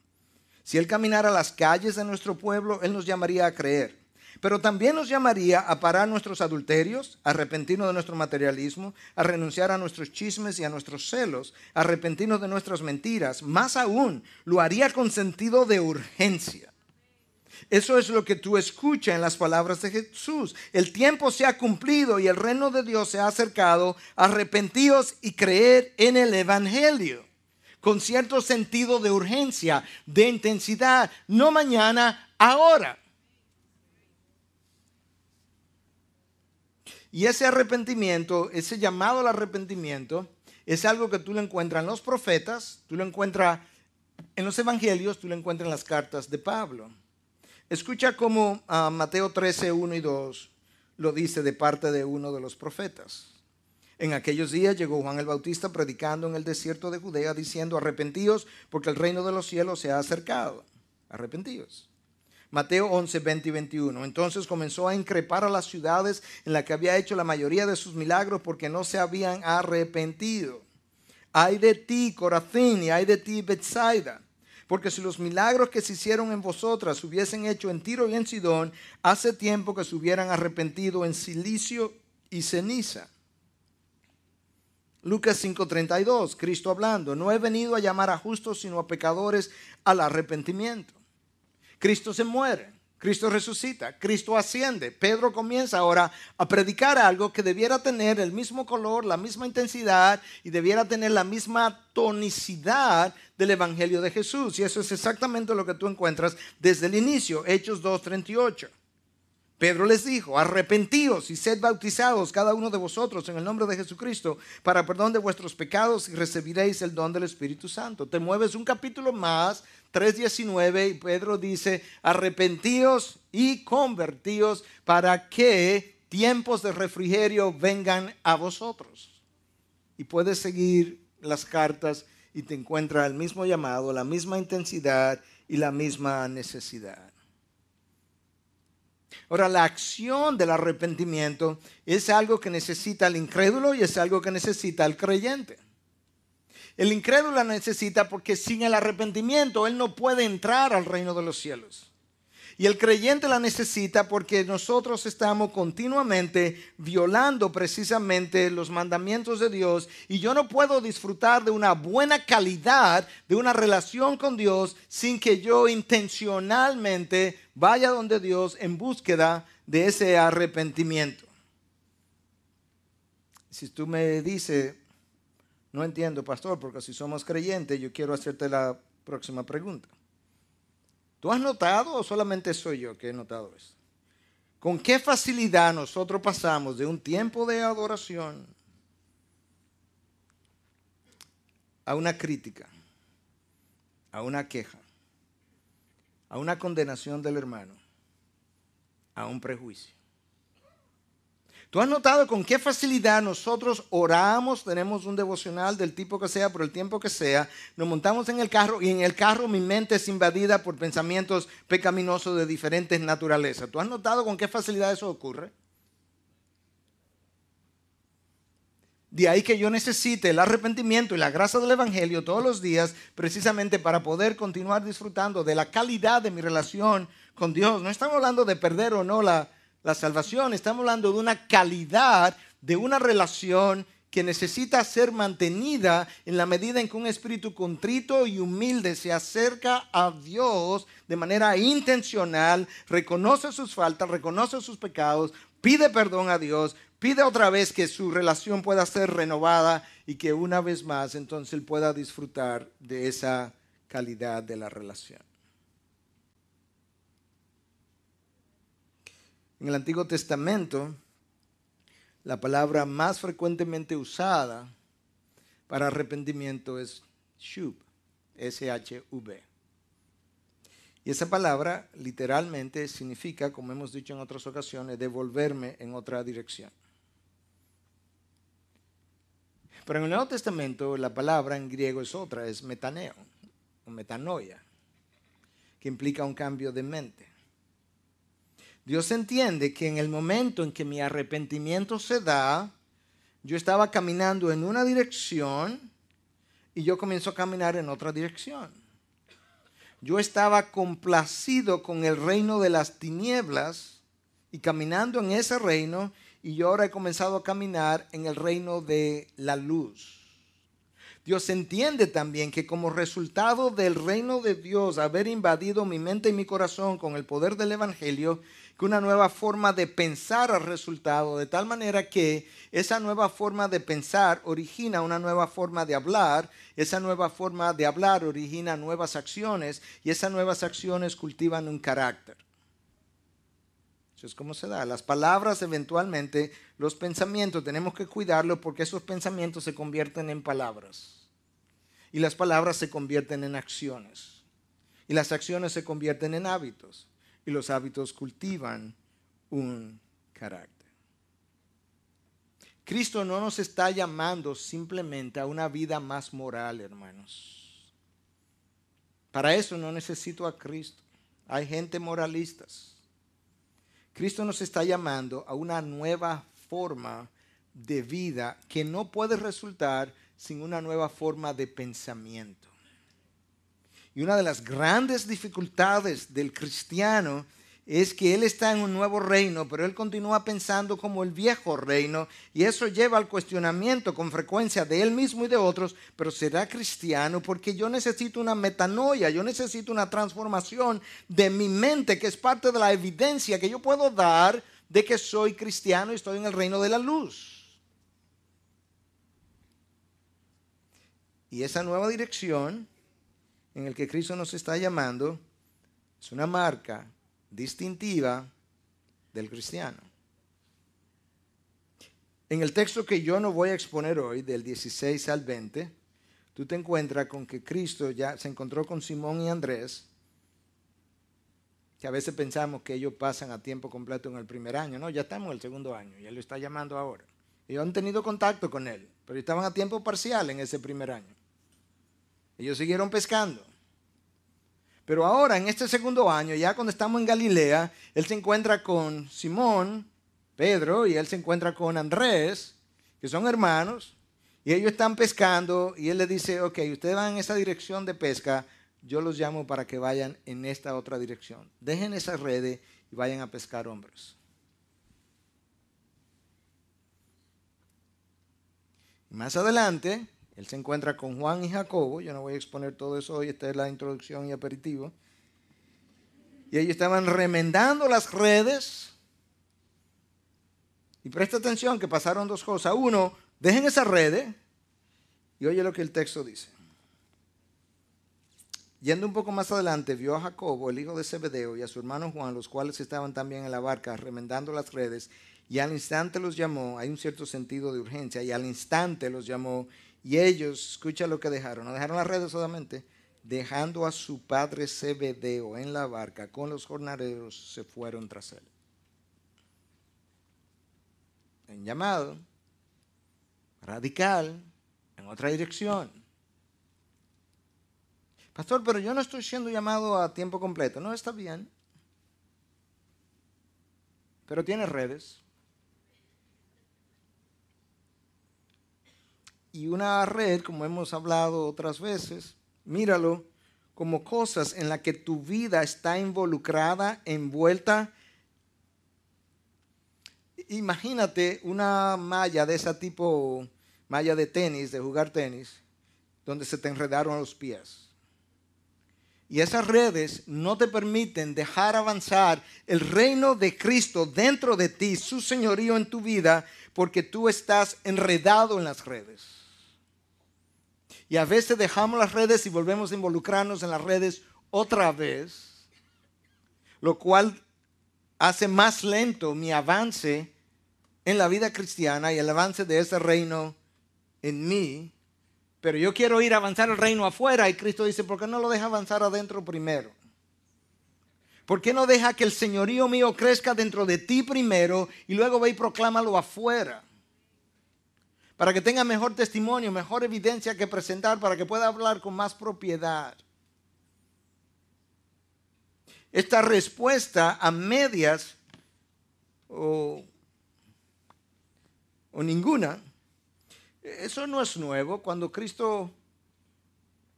Si Él caminara a las calles de nuestro pueblo, Él nos llamaría a creer. Pero también nos llamaría a parar nuestros adulterios, a arrepentirnos de nuestro materialismo, a renunciar a nuestros chismes y a nuestros celos, a arrepentirnos de nuestras mentiras. Más aún, lo haría con sentido de urgencia eso es lo que tú escuchas en las palabras de Jesús. El tiempo se ha cumplido y el reino de Dios se ha acercado. Arrepentíos y creer en el Evangelio. Con cierto sentido de urgencia, de intensidad. No mañana, ahora. Y ese arrepentimiento, ese llamado al arrepentimiento, es algo que tú lo encuentras en los profetas, tú lo encuentras en los evangelios, tú lo encuentras en las cartas de Pablo. Escucha cómo ah, Mateo 13, 1 y 2 lo dice de parte de uno de los profetas. En aquellos días llegó Juan el Bautista predicando en el desierto de Judea diciendo, arrepentíos porque el reino de los cielos se ha acercado. Arrepentíos. Mateo 11, 20 y 21. Entonces comenzó a increpar a las ciudades en las que había hecho la mayoría de sus milagros porque no se habían arrepentido. Ay de ti, Corazín, y ay de ti, Bethsaida porque si los milagros que se hicieron en vosotras hubiesen hecho en Tiro y en Sidón, hace tiempo que se hubieran arrepentido en silicio y ceniza. Lucas 5:32, Cristo hablando, no he venido a llamar a justos, sino a pecadores al arrepentimiento. Cristo se muere, Cristo resucita, Cristo asciende. Pedro comienza ahora a predicar algo que debiera tener el mismo color, la misma intensidad y debiera tener la misma tonicidad del Evangelio de Jesús. Y eso es exactamente lo que tú encuentras desde el inicio, Hechos 2.38. Pedro les dijo, arrepentíos y sed bautizados cada uno de vosotros en el nombre de Jesucristo para perdón de vuestros pecados y recibiréis el don del Espíritu Santo. Te mueves un capítulo más, 3.19, y Pedro dice, arrepentíos y convertíos para que tiempos de refrigerio vengan a vosotros. Y puedes seguir las cartas y te encuentra el mismo llamado, la misma intensidad y la misma necesidad. Ahora, la acción del arrepentimiento es algo que necesita el incrédulo y es algo que necesita el creyente. El incrédulo la necesita porque sin el arrepentimiento él no puede entrar al reino de los cielos. Y el creyente la necesita porque nosotros estamos continuamente violando precisamente los mandamientos de Dios y yo no puedo disfrutar de una buena calidad, de una relación con Dios sin que yo intencionalmente vaya donde Dios en búsqueda de ese arrepentimiento. Si tú me dices, no entiendo, pastor, porque si somos creyentes, yo quiero hacerte la próxima pregunta. ¿Tú has notado o solamente soy yo que he notado esto? ¿Con qué facilidad nosotros pasamos de un tiempo de adoración a una crítica, a una queja, a una condenación del hermano, a un prejuicio? Tú has notado con qué facilidad nosotros oramos, tenemos un devocional del tipo que sea, por el tiempo que sea, nos montamos en el carro y en el carro mi mente es invadida por pensamientos pecaminosos de diferentes naturalezas. ¿Tú has notado con qué facilidad eso ocurre? De ahí que yo necesite el arrepentimiento y la gracia del Evangelio todos los días, precisamente para poder continuar disfrutando de la calidad de mi relación con Dios. No estamos hablando de perder o no la la salvación, estamos hablando de una calidad, de una relación que necesita ser mantenida en la medida en que un espíritu contrito y humilde se acerca a Dios de manera intencional, reconoce sus faltas, reconoce sus pecados, pide perdón a Dios, pide otra vez que su relación pueda ser renovada y que una vez más entonces él pueda disfrutar de esa calidad de la relación. En el Antiguo Testamento, la palabra más frecuentemente usada para arrepentimiento es shub, S-H-V. Y esa palabra literalmente significa, como hemos dicho en otras ocasiones, devolverme en otra dirección. Pero en el Nuevo Testamento la palabra en griego es otra, es metaneo o metanoia, que implica un cambio de mente. Dios entiende que en el momento en que mi arrepentimiento se da, yo estaba caminando en una dirección y yo comienzo a caminar en otra dirección. Yo estaba complacido con el reino de las tinieblas y caminando en ese reino y yo ahora he comenzado a caminar en el reino de la luz. Dios entiende también que como resultado del reino de Dios, haber invadido mi mente y mi corazón con el poder del Evangelio, que una nueva forma de pensar ha resultado, de tal manera que esa nueva forma de pensar origina una nueva forma de hablar, esa nueva forma de hablar origina nuevas acciones y esas nuevas acciones cultivan un carácter. Eso es como se da. Las palabras eventualmente, los pensamientos, tenemos que cuidarlos porque esos pensamientos se convierten en palabras. Y las palabras se convierten en acciones. Y las acciones se convierten en hábitos. Y los hábitos cultivan un carácter. Cristo no nos está llamando simplemente a una vida más moral, hermanos. Para eso no necesito a Cristo. Hay gente moralistas. Cristo nos está llamando a una nueva forma de vida que no puede resultar sin una nueva forma de pensamiento. Y una de las grandes dificultades del cristiano es que él está en un nuevo reino, pero él continúa pensando como el viejo reino y eso lleva al cuestionamiento con frecuencia de él mismo y de otros, pero será cristiano porque yo necesito una metanoia, yo necesito una transformación de mi mente que es parte de la evidencia que yo puedo dar de que soy cristiano y estoy en el reino de la luz. Y esa nueva dirección en el que Cristo nos está llamando es una marca distintiva del cristiano. En el texto que yo no voy a exponer hoy, del 16 al 20, tú te encuentras con que Cristo ya se encontró con Simón y Andrés, que a veces pensamos que ellos pasan a tiempo completo en el primer año. No, ya estamos en el segundo año, Él lo está llamando ahora. Ellos han tenido contacto con él, pero estaban a tiempo parcial en ese primer año. Ellos siguieron pescando. Pero ahora, en este segundo año, ya cuando estamos en Galilea, él se encuentra con Simón, Pedro, y él se encuentra con Andrés, que son hermanos, y ellos están pescando, y él le dice, ok, ustedes van en esa dirección de pesca, yo los llamo para que vayan en esta otra dirección. Dejen esas redes y vayan a pescar hombres. Más adelante, él se encuentra con Juan y Jacobo, yo no voy a exponer todo eso hoy, esta es la introducción y aperitivo. Y ellos estaban remendando las redes. Y presta atención que pasaron dos cosas. Uno, dejen esa redes ¿eh? y oye lo que el texto dice. Yendo un poco más adelante, vio a Jacobo, el hijo de Zebedeo, y a su hermano Juan, los cuales estaban también en la barca remendando las redes, y al instante los llamó, hay un cierto sentido de urgencia, y al instante los llamó y ellos, escucha lo que dejaron, no dejaron las redes solamente, dejando a su padre Zebedeo en la barca con los jornaleros, se fueron tras él. En llamado, radical, en otra dirección. Pastor, pero yo no estoy siendo llamado a tiempo completo. No, está bien. Pero tiene redes. y una red, como hemos hablado otras veces, míralo como cosas en las que tu vida está involucrada, envuelta. Imagínate una malla de ese tipo, malla de tenis, de jugar tenis, donde se te enredaron los pies. Y esas redes no te permiten dejar avanzar el reino de Cristo dentro de ti, su señorío en tu vida, porque tú estás enredado en las redes. Y a veces dejamos las redes y volvemos a involucrarnos en las redes otra vez, lo cual hace más lento mi avance en la vida cristiana y el avance de ese reino en mí. Pero yo quiero ir a avanzar el reino afuera y Cristo dice, ¿por qué no lo deja avanzar adentro primero? ¿Por qué no deja que el señorío mío crezca dentro de ti primero y luego ve y proclámalo afuera? para que tenga mejor testimonio, mejor evidencia que presentar, para que pueda hablar con más propiedad. Esta respuesta a medias o, ninguna, eso no es nuevo. Cuando Cristo,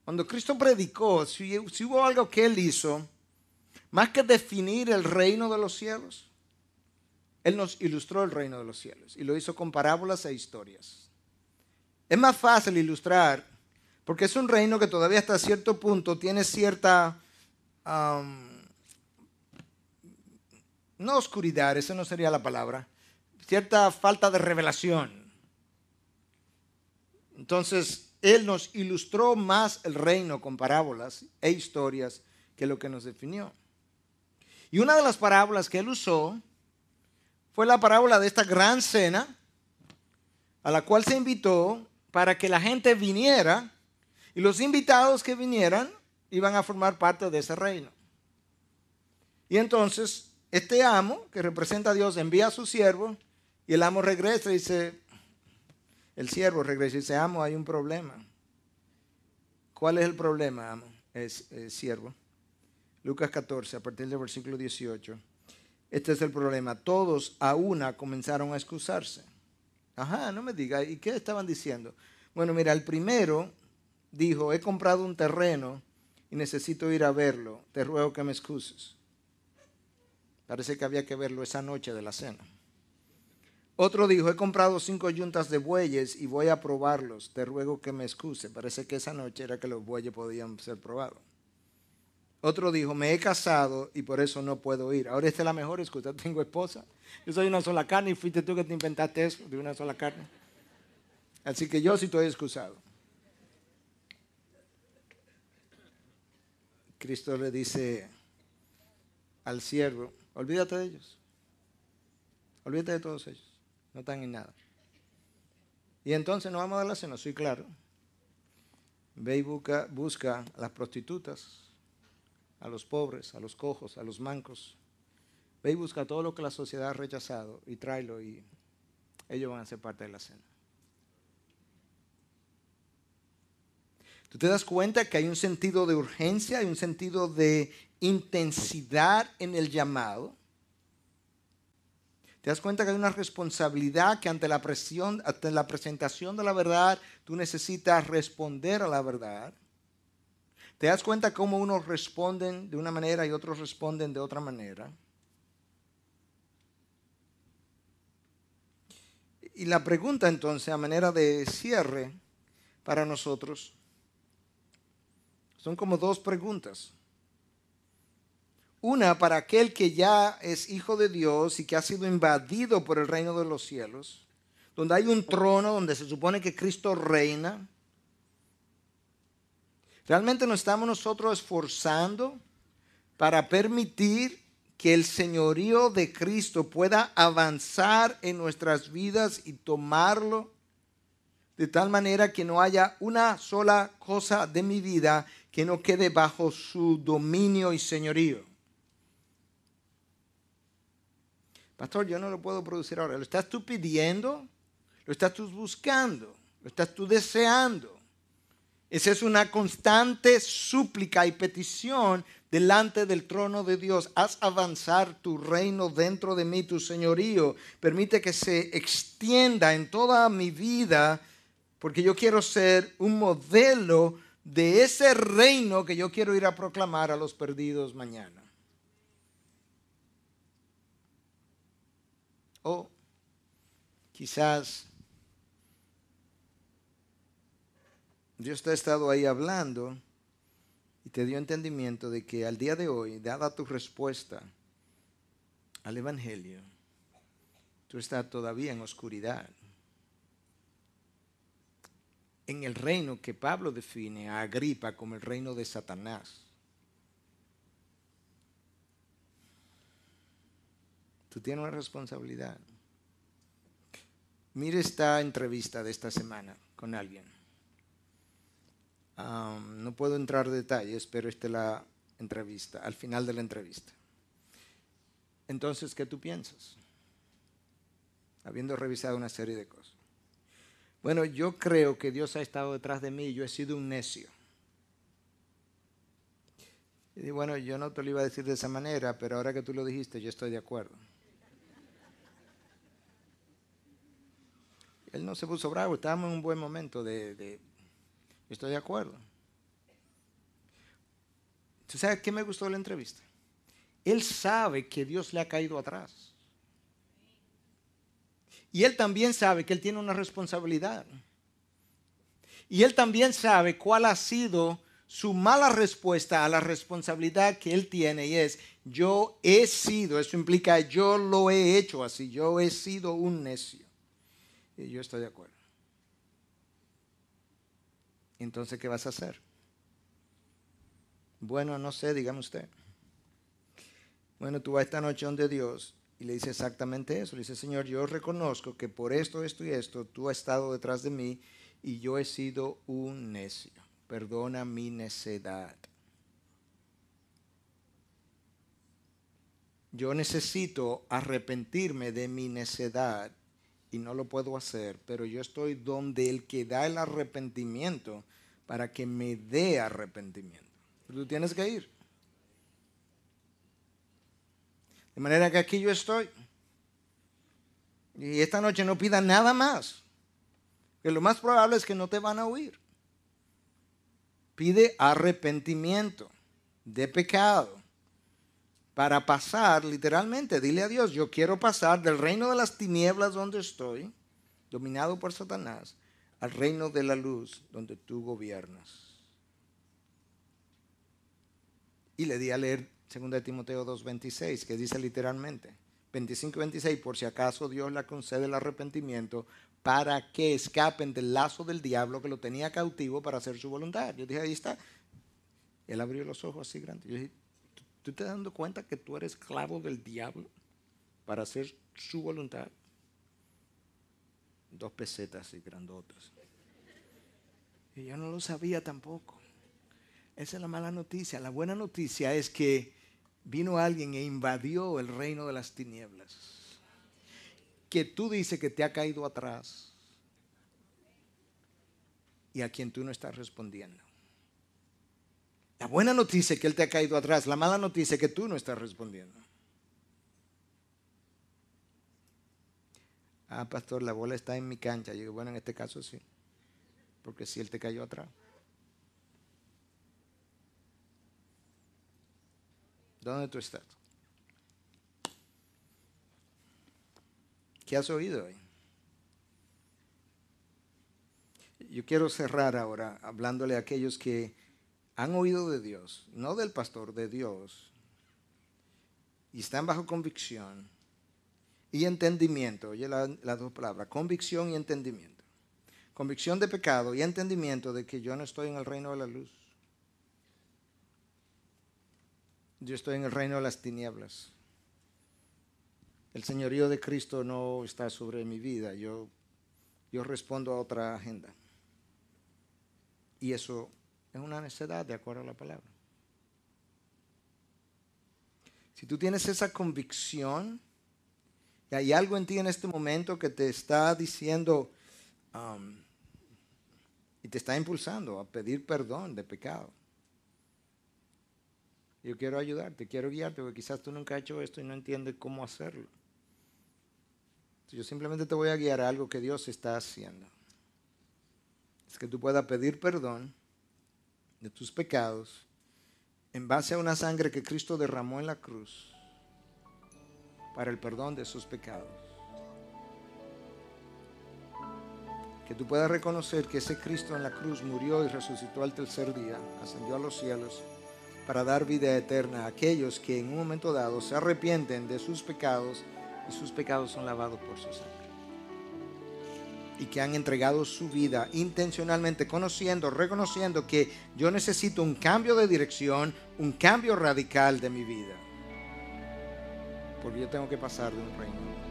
cuando Cristo predicó, si, si hubo algo que él hizo, más que definir el reino de los cielos, él nos ilustró el reino de los cielos y lo hizo con parábolas e historias. Es más fácil ilustrar, porque es un reino que todavía hasta cierto punto tiene cierta... no oscuridad, esa no sería la palabra, cierta falta de revelación. Entonces, Él nos ilustró más el reino con parábolas e historias que lo que nos definió. Y una de las parábolas que Él usó fue la parábola de esta gran cena a la cual se invitó para que la gente viniera y los invitados que vinieran iban a formar parte de ese reino. Y entonces este amo que representa a Dios envía a su siervo y el amo regresa y dice, el siervo regresa y dice, amo, hay un problema. ¿Cuál es el problema, amo? Es, siervo. Lucas 14, a partir del versículo 18. Este es el problema. Todos a una comenzaron a excusarse. Ajá, no me diga, ¿y qué estaban diciendo? Bueno, mira, el primero dijo, he comprado un terreno y necesito ir a verlo, te ruego que me excuses. Parece que había que verlo esa noche de la cena. Otro dijo, he comprado cinco yuntas de bueyes y voy a probarlos, te ruego que me excuses. Parece que esa noche era que los bueyes podían ser probados. Otro dijo, me he casado y por eso no puedo ir. Ahora esta es la mejor excusa, tengo esposa. Yo soy una sola carne y fuiste tú que te inventaste eso de una sola carne. Así que yo sí estoy excusado. Cristo le dice al siervo, olvídate de ellos. Olvídate de todos ellos. No están en nada. Y entonces nos vamos a dar la cena, soy claro. Ve y busca, busca a las prostitutas a los pobres, a los cojos, a los mancos. Ve y busca todo lo que la sociedad ha rechazado y tráelo y ellos van a ser parte de la cena. Tú te das cuenta que hay un sentido de urgencia, hay un sentido de intensidad en el llamado. Te das cuenta que hay una responsabilidad que ante la presión, ante la presentación de la verdad, tú necesitas responder a la verdad. ¿Te das cuenta cómo unos responden de una manera y otros responden de otra manera? Y la pregunta entonces, a manera de cierre para nosotros, son como dos preguntas. Una para aquel que ya es hijo de Dios y que ha sido invadido por el reino de los cielos, donde hay un trono donde se supone que Cristo reina, Realmente nos estamos nosotros esforzando para permitir que el señorío de Cristo pueda avanzar en nuestras vidas y tomarlo de tal manera que no haya una sola cosa de mi vida que no quede bajo su dominio y señorío. Pastor, yo no lo puedo producir ahora. ¿Lo estás tú pidiendo? ¿Lo estás tú buscando? ¿Lo estás tú deseando? Esa es una constante súplica y petición delante del trono de Dios. Haz avanzar tu reino dentro de mí, tu señorío. Permite que se extienda en toda mi vida, porque yo quiero ser un modelo de ese reino que yo quiero ir a proclamar a los perdidos mañana. O quizás Dios te ha estado ahí hablando y te dio entendimiento de que al día de hoy, dada tu respuesta al Evangelio, tú estás todavía en oscuridad. En el reino que Pablo define a Agripa como el reino de Satanás. Tú tienes una responsabilidad. Mire esta entrevista de esta semana con alguien no puedo entrar en detalles, pero esta es la entrevista, al final de la entrevista. Entonces, ¿qué tú piensas? Habiendo revisado una serie de cosas. Bueno, yo creo que Dios ha estado detrás de mí y yo he sido un necio. Y bueno, yo no te lo iba a decir de esa manera, pero ahora que tú lo dijiste, yo estoy de acuerdo. Él no se puso bravo, estábamos en un buen momento de, Estoy de acuerdo. ¿Tú sabe qué me gustó de la entrevista? Él sabe que Dios le ha caído atrás. Y él también sabe que él tiene una responsabilidad. Y él también sabe cuál ha sido su mala respuesta a la responsabilidad que él tiene y es, yo he sido, eso implica, yo lo he hecho así, yo he sido un necio. Y yo estoy de acuerdo. Entonces, ¿qué vas a hacer? Bueno, no sé, dígame usted. Bueno, tú vas esta noche donde Dios y le dice exactamente eso. Le dice, Señor, yo reconozco que por esto, esto y esto, tú has estado detrás de mí y yo he sido un necio. Perdona mi necedad. Yo necesito arrepentirme de mi necedad y no lo puedo hacer, pero yo estoy donde el que da el arrepentimiento para que me dé arrepentimiento. tú tienes que ir. De manera que aquí yo estoy. Y esta noche no pida nada más. Que lo más probable es que no te van a oír. Pide arrepentimiento de pecado para pasar, literalmente, dile a Dios, yo quiero pasar del reino de las tinieblas donde estoy, dominado por Satanás, al reino de la luz donde tú gobiernas. Y le di a leer 2 Timoteo 2.26, que dice literalmente, 25 26, por si acaso Dios le concede el arrepentimiento para que escapen del lazo del diablo que lo tenía cautivo para hacer su voluntad. Yo dije, ahí está. Él abrió los ojos así grandes. Yo dije, ¿Tú te estás dando cuenta que tú eres clavo del diablo para hacer su voluntad? Dos pesetas y grandotas. Y yo no lo sabía tampoco. Esa es la mala noticia. La buena noticia es que vino alguien e invadió el reino de las tinieblas. Que tú dices que te ha caído atrás y a quien tú no estás respondiendo. La buena noticia es que Él te ha caído atrás, la mala noticia es que tú no estás respondiendo. Ah, pastor, la bola está en mi cancha. Yo digo, bueno, en este caso sí, porque si Él te cayó atrás. ¿Dónde tú estás? ¿Qué has oído hoy? Yo quiero cerrar ahora hablándole a aquellos que han oído de Dios, no del pastor, de Dios, y están bajo convicción y entendimiento. Oye las dos palabras, convicción y entendimiento. Convicción de pecado y entendimiento de que yo no estoy en el reino de la luz. Yo estoy en el reino de las tinieblas. El señorío de Cristo no está sobre mi vida. Yo, yo respondo a otra agenda. Y eso es una necedad de acuerdo a la palabra. Si tú tienes esa convicción, y hay algo en ti en este momento que te está diciendo um, y te está impulsando a pedir perdón de pecado. Yo quiero ayudarte, quiero guiarte, porque quizás tú nunca has hecho esto y no entiendes cómo hacerlo. Yo simplemente te voy a guiar a algo que Dios está haciendo. Es que tú puedas pedir perdón de tus pecados en base a una sangre que Cristo derramó en la cruz para el perdón de esos pecados. Que tú puedas reconocer que ese Cristo en la cruz murió y resucitó al tercer día, ascendió a los cielos para dar vida eterna a aquellos que en un momento dado se arrepienten de sus pecados y sus pecados son lavados por su sangre y que han entregado su vida intencionalmente, conociendo, reconociendo que yo necesito un cambio de dirección, un cambio radical de mi vida. Porque yo tengo que pasar de un reino